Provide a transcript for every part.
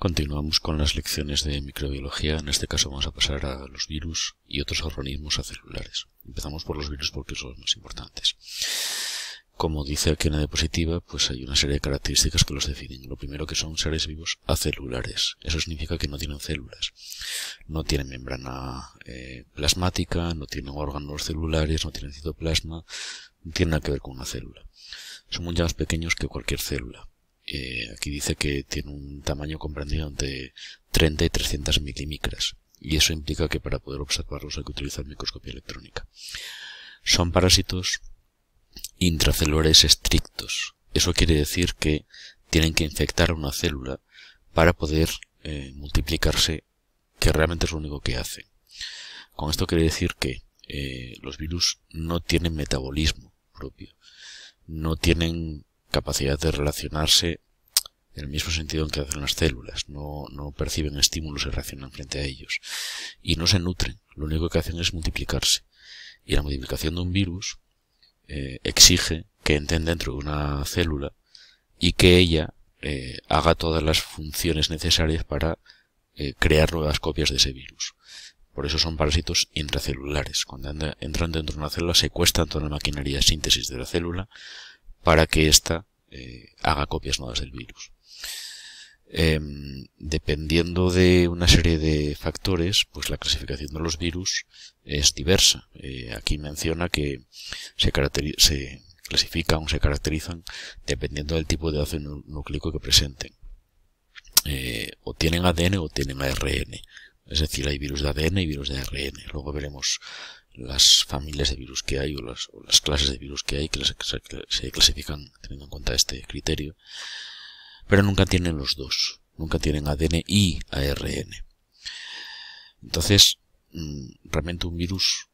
Continuamos con las lecciones de microbiología. En este caso vamos a pasar a los virus y otros organismos acelulares. Empezamos por los virus porque son los más importantes. Como dice aquí en la diapositiva, pues hay una serie de características que los definen. Lo primero que son seres vivos acelulares. Eso significa que no tienen células. No tienen membrana eh, plasmática, no tienen órganos celulares, no tienen citoplasma, no tienen nada que ver con una célula. Son mucho más pequeños que cualquier célula eh, aquí dice que tiene un tamaño comprendido entre 30 y 300 milimicras, y eso implica que para poder observarlos hay que utilizar microscopía electrónica. Son parásitos intracelulares estrictos. Eso quiere decir que tienen que infectar una célula para poder eh, multiplicarse, que realmente es lo único que hacen. Con esto quiere decir que eh, los virus no tienen metabolismo propio, no tienen capacidad de relacionarse en el mismo sentido en que hacen las células, no, perciben estímulos y reaccionan frente a ellos. Y no se nutren, lo único que hacen es multiplicarse. Y la modificación de un virus eh, exige que entren dentro de una célula y que ella eh, haga todas las funciones necesarias para eh, crear nuevas copias de ese virus. Por eso son parásitos intracelulares. Cuando entran dentro de una célula secuestran toda la maquinaria de síntesis de la célula para que ésta eh, haga copias nuevas del virus. Em, dependiendo de una serie de factores, pues la clasificación de los virus es diversa. Eh, aquí menciona que se, clasifican o se caracterizan dependiendo del tipo de ácido nucleico que presenten. Eh, o tienen ADN o tienen ARN. Es decir, hay virus de ADN y virus de ARN. Luego veremos las familias de virus que hay o las, clases de virus que hay que se clasifican teniendo en cuenta este criterio, pero nunca tienen los dos, nunca tienen ADN y ARN. Entonces, mm, realmente un virus,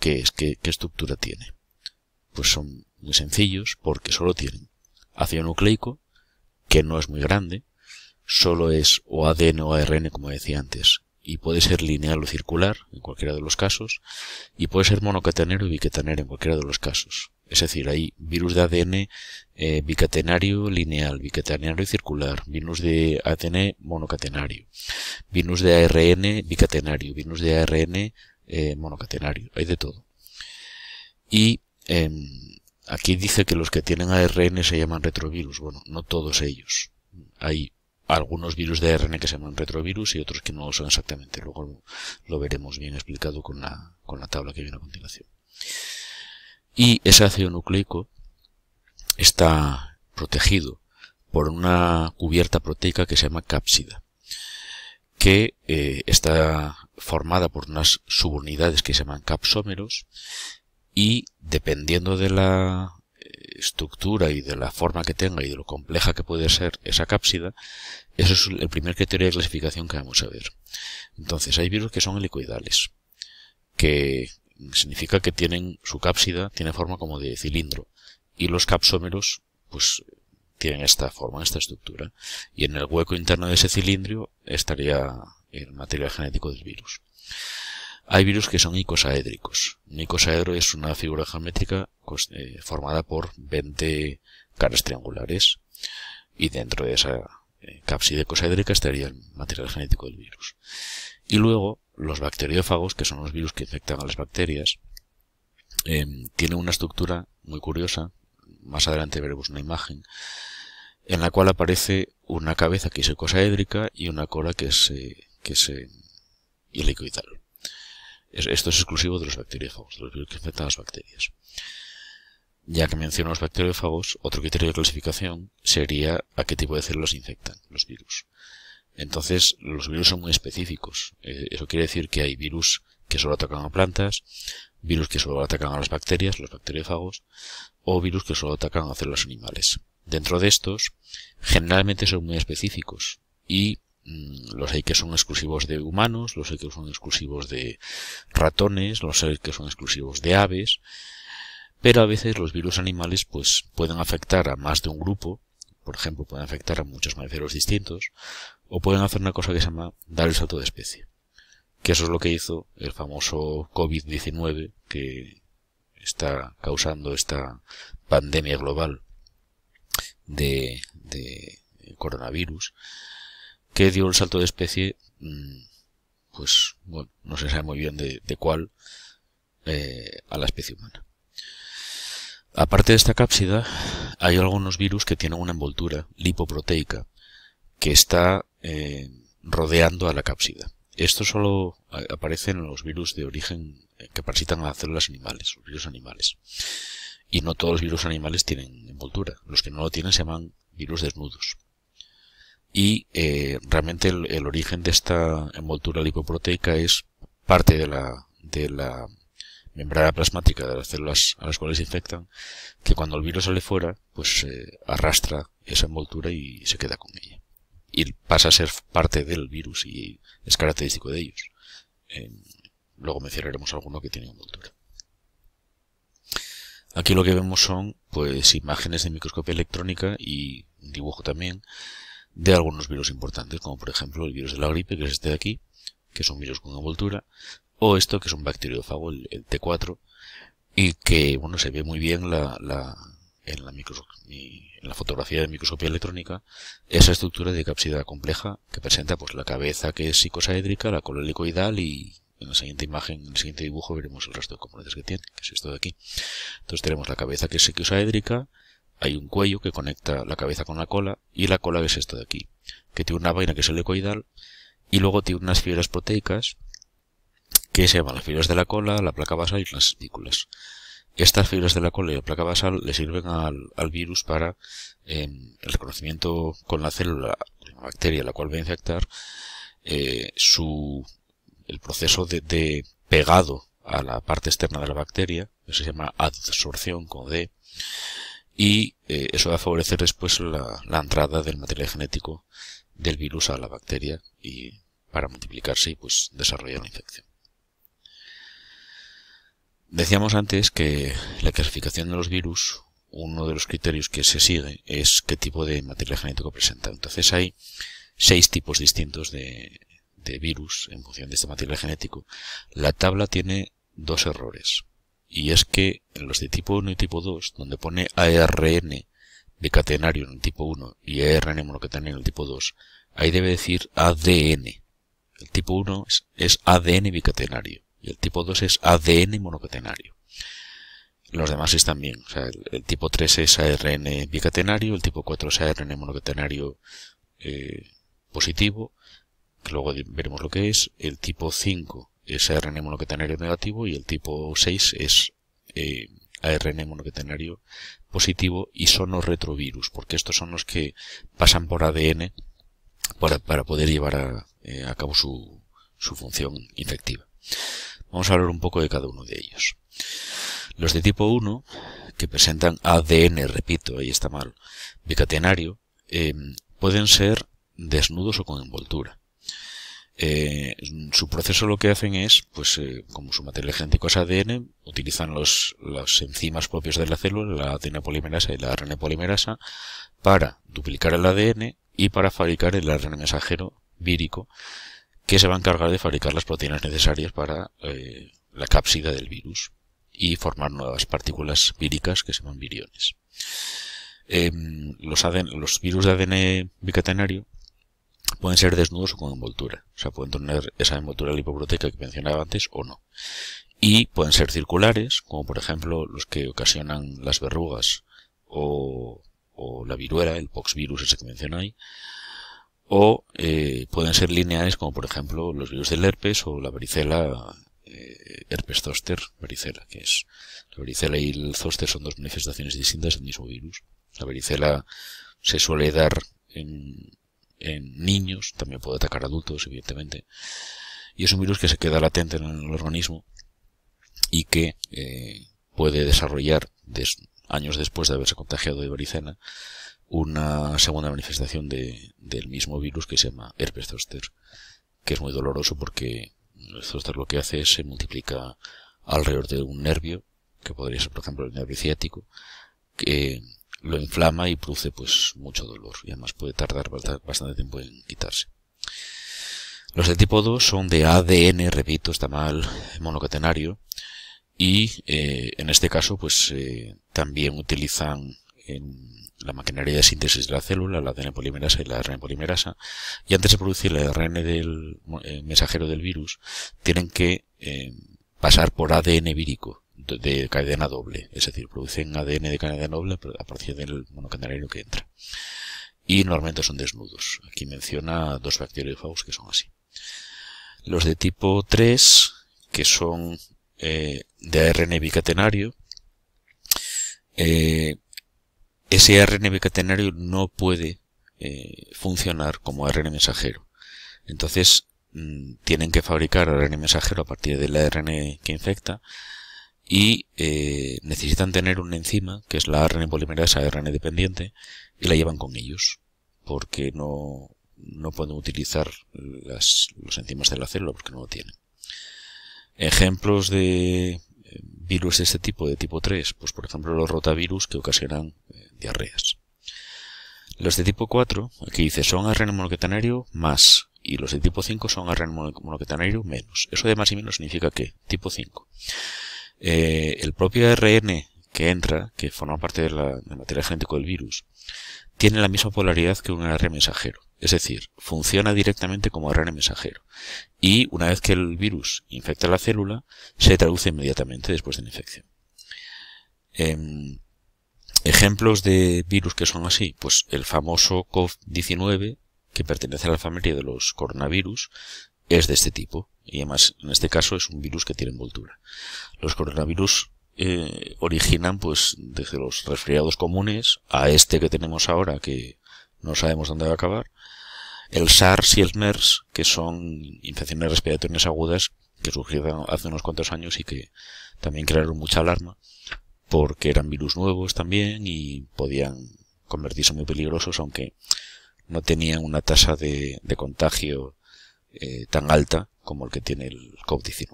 ¿qué, es? ¿Qué, qué estructura tiene? Pues son muy sencillos porque solo tienen ácido nucleico, que no es muy grande, solo es o ADN o ARN, como decía antes, y puede ser lineal o circular en cualquiera de los casos y puede ser monocatenario o bicatenario en cualquiera de los casos. Es decir, hay virus de ADN eh, bicatenario lineal, bicatenario y circular, virus de ADN monocatenario, virus de ARN bicatenario, virus de ARN eh, monocatenario, hay de todo. Y em, aquí dice que los que tienen ARN se llaman retrovirus. Bueno, no todos ellos. Hay algunos virus de ARN que se llaman retrovirus y otros que no lo son exactamente. Luego lo veremos bien explicado con la, tabla que viene a continuación. Y ese ácido nucleico está protegido por una cubierta proteica que se llama cápsida, que eh, está formada por unas subunidades que se llaman capsómeros y dependiendo de la, estructura y de la forma que tenga y de lo compleja que puede ser esa cápsida, eso es el primer criterio de clasificación que vamos a ver. Entonces, hay virus que son helicoidales, que significa que tienen su cápsida, tiene forma como de cilindro, y los capsómeros, pues, tienen esta forma, esta estructura, y en el hueco interno de ese cilindro estaría el material genético del virus. Hay virus que son icosaédricos. Un icosaedro es una figura geométrica eh, formada por 20 caras triangulares y dentro de esa eh, cápside icosaédrica estaría el material genético del virus. Y luego, los bacteriófagos, que son los virus que infectan a las bacterias, em, tienen una estructura muy curiosa. Más adelante veremos una imagen en la cual aparece una cabeza que es icosaédrica y una cola que es, eh, esto es exclusivo de los bacteriófagos, de los virus que infectan las bacterias. Ya que menciono los bacteriófagos, otro criterio de clasificación sería a qué tipo de células infectan los virus. Entonces, los virus son muy específicos. Eh, eso quiere decir que hay virus que solo atacan a plantas, virus que solo atacan a las bacterias, los bacteriófagos, o virus que solo atacan a células animales. Dentro de estos, generalmente son muy específicos y Mm, los hay que son exclusivos de humanos, los hay que son exclusivos de ratones, los hay que son exclusivos de aves, pero a veces los virus animales pues pueden afectar a más de un grupo, por ejemplo, pueden afectar a muchos mamíferos distintos, o pueden hacer una cosa que se llama dar el salto de especie, que eso es lo que hizo el famoso COVID-19 que está causando esta pandemia global de coronavirus ¿Qué dio el salto de especie, mm, pues bueno, no se sabe muy bien de, cuál eh, a la especie humana. Aparte de esta cápsida, hay algunos virus que tienen una envoltura lipoproteica que está eh, rodeando a la cápsida. Esto solo aparece en los virus de origen eh, que parasitan a las células animales, los virus animales. Y no todos los virus animales tienen envoltura. Los que no lo tienen se llaman virus desnudos y eh, realmente el, origen de esta envoltura lipoproteica es parte de la, de la membrana plasmática de las células a las cuales se infectan, que cuando el virus sale fuera, pues eh, arrastra esa envoltura y se queda con ella. Y pasa a ser parte del virus y es característico de ellos. Em, luego mencionaremos alguno que tiene envoltura. Aquí lo que vemos son pues imágenes de microscopía electrónica y dibujo también de algunos virus importantes, como por ejemplo el virus de la gripe, que es este de aquí, que es un virus con envoltura, o esto que es un bacteriófago, el, T4, y que bueno se ve muy bien la, la, en, la en la fotografía de microscopía electrónica esa estructura de capsida compleja que presenta pues la cabeza que es psicosaédrica, la cola helicoidal y en la siguiente imagen, en el siguiente dibujo veremos el resto de componentes que tiene, que es esto de aquí. Entonces tenemos la cabeza que es psicosaédrica, hay un cuello que conecta la cabeza con la cola y la cola es esto de aquí, que tiene una vaina que es el ecoidal y luego tiene unas fibras proteicas que se llaman las fibras de la cola, la placa basal y las espículas. Estas fibras de la cola y la placa basal le sirven al, virus para em, el reconocimiento con la célula, la bacteria a la cual va a infectar, eh, su, el proceso de, pegado a la parte externa de la bacteria, eso se llama adsorción con D, y eh, eso va a favorecer después la, entrada del material genético del virus a la bacteria y para multiplicarse y pues desarrollar la infección. Decíamos antes que la clasificación de los virus, uno de los criterios que se sigue es qué tipo de material genético presenta. Entonces hay seis tipos distintos de virus en función de este material genético. La tabla tiene dos errores. Y es que en los de tipo 1 y tipo 2, donde pone ARN bicatenario en el tipo 1 y ARN monocatenario en el tipo 2, ahí debe decir ADN. El tipo 1 es, ADN bicatenario y el tipo 2 es ADN monocatenario. Los demás es también, o sea, el, tipo 3 es ARN bicatenario, el tipo 4 es ARN monocatenario eh, positivo, que luego veremos lo que es, el tipo 5 es ARN monocatenario negativo y el tipo 6 es eh, ARN monocatenario positivo y son los retrovirus, porque estos son los que pasan por ADN para, poder llevar a, eh, cabo su, función infectiva. Vamos a hablar un poco de cada uno de ellos. Los de tipo 1, que presentan ADN, repito, ahí está mal, bicatenario, eh, pueden ser desnudos o con envoltura. Eh, su proceso lo que hacen es, pues, eh, como su material genético es ADN, utilizan los, las enzimas propias de la célula, la ADN polimerasa y la ARN polimerasa, para duplicar el ADN y para fabricar el ARN mensajero vírico, que se va a encargar de fabricar las proteínas necesarias para eh, la cápsida del virus y formar nuevas partículas víricas que se llaman viriones. Em, los, los virus de ADN bicatenario pueden ser desnudos o con envoltura. O sea, pueden tener esa envoltura lipoproteica que mencionaba antes o no. Y pueden ser circulares, como por ejemplo los que ocasionan las verrugas o, la viruela, el poxvirus ese que ahí. O eh, pueden ser lineales, como por ejemplo los virus del herpes o la varicela, eh, herpes zoster, varicela, que es. La varicela y el zoster son dos manifestaciones distintas del mismo virus. La varicela se suele dar en, en niños, también puede atacar adultos, evidentemente. Y es un virus que se queda latente en el organismo y que eh, puede desarrollar, años después de haberse contagiado de varicena, una segunda manifestación del mismo virus que se llama herpes zoster, que es muy doloroso porque el zoster lo que hace es se multiplica alrededor de un nervio, que podría ser por ejemplo el nervio ciático, que lo inflama y produce pues mucho dolor y además puede tardar bastante tiempo en quitarse. Los de tipo 2 son de ADN, repito, está mal, monocatenario y eh, en este caso pues eh, también utilizan en la maquinaria de síntesis de la célula, la ADN polimerasa y la ARN polimerasa, y antes de producir el ARN del eh, mensajero del virus, tienen que pasar por ADN vírico, de cadena doble, es decir, producen ADN de cadena doble a partir del monocatenario que entra. Y normalmente son desnudos. Aquí menciona dos bacteriófagos que son así. Los de tipo 3, que son eh, de ARN bicatenario, eh, ese ARN bicatenario no puede eh, funcionar como ARN mensajero. Entonces, mm, tienen que fabricar ARN mensajero a partir del ARN que infecta y eh, necesitan tener una enzima, que es la RNA polimerasa RNA dependiente, y la llevan con ellos, porque no, pueden utilizar las, los enzimas de la célula porque no lo tienen. Ejemplos de eh, virus de este tipo, de tipo 3, pues por ejemplo los rotavirus que ocasionan eh, diarreas. Los de tipo 4, aquí dice, son ARN monoquetanario más, y los de tipo 5 son ARN monoquetanario menos. Eso de más y menos significa que, tipo 5. Eh, el propio RN que entra, que forma parte del la material genético del virus, tiene la misma polaridad que un ARN mensajero. Es decir, funciona directamente como ARN mensajero. Y una vez que el virus infecta la célula, se traduce inmediatamente después de la infección. Em, ejemplos de virus que son así, pues el famoso covid 19 que pertenece a la familia de los coronavirus, es de este tipo. Y además, en este caso, es un virus que tiene envoltura. Los coronavirus eh, originan, pues, desde los resfriados comunes a este que tenemos ahora, que no sabemos dónde va a acabar, el SARS y el MERS, que son infecciones respiratorias agudas que surgieron hace unos cuantos años y que también crearon mucha alarma, porque eran virus nuevos también y podían convertirse muy peligrosos, aunque no tenían una tasa de, de contagio eh, tan alta como el que tiene el COVID-19.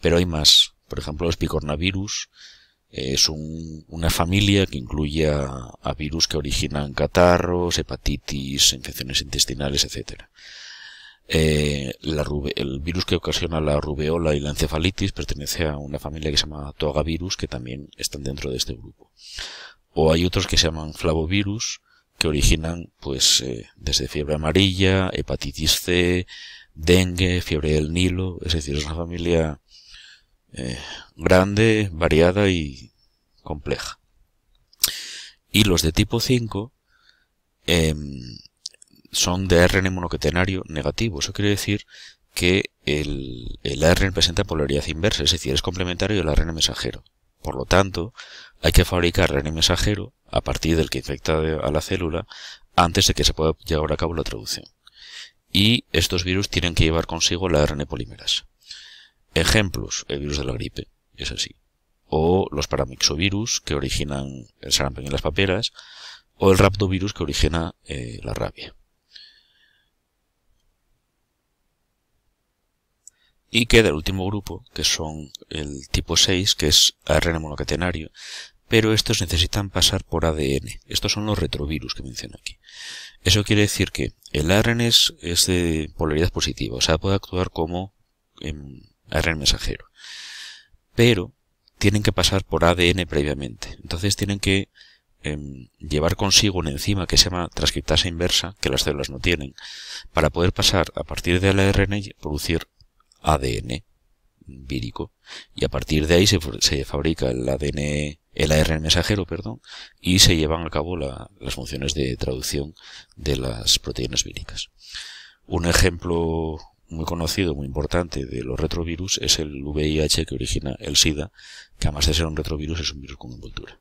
Pero hay más. Por ejemplo, el spicornavirus eh, es una familia que incluye a, virus que originan catarros, hepatitis, infecciones intestinales, etc. Eh, el virus que ocasiona la rubeola y la encefalitis pertenece a una familia que se llama togavirus, que también están dentro de este grupo. O hay otros que se llaman flavovirus, que originan pues eh, desde fiebre amarilla, hepatitis C, dengue, fiebre del Nilo, es decir, es una familia eh, grande, variada y compleja. Y los de tipo 5 em, son de ARN monoquetenario negativo. Eso quiere decir que el, el ARN presenta polaridad inversa, es decir, es complementario al ARN mensajero. Por lo tanto, hay que fabricar ARN mensajero a partir del que infecta a la célula antes de que se pueda llevar a cabo la traducción. Y estos virus tienen que llevar consigo la ARN polimerasa. Ejemplos, el virus de la gripe, es así. O los paramixovirus que originan el sarampión en las paperas, o el raptovirus que origina eh, la rabia. Y queda el último grupo, que son el tipo 6, que es ARN monocatenario, pero estos necesitan pasar por ADN. Estos son los retrovirus que menciono aquí. Eso quiere decir que el ARN es, de polaridad positiva, o sea, puede actuar como em, ARN mensajero. Pero tienen que pasar por ADN previamente. Entonces tienen que em, llevar consigo una enzima que se llama transcriptasa inversa, que las células no tienen, para poder pasar a partir del ARN y producir ADN vírico. Y a partir de ahí se, se fabrica el ADN el ARN mensajero, perdón, y se llevan a cabo las funciones de traducción de las proteínas víricas. Un ejemplo muy conocido, muy importante de los retrovirus es el VIH que origina el SIDA, que además de ser un retrovirus es un virus con envoltura.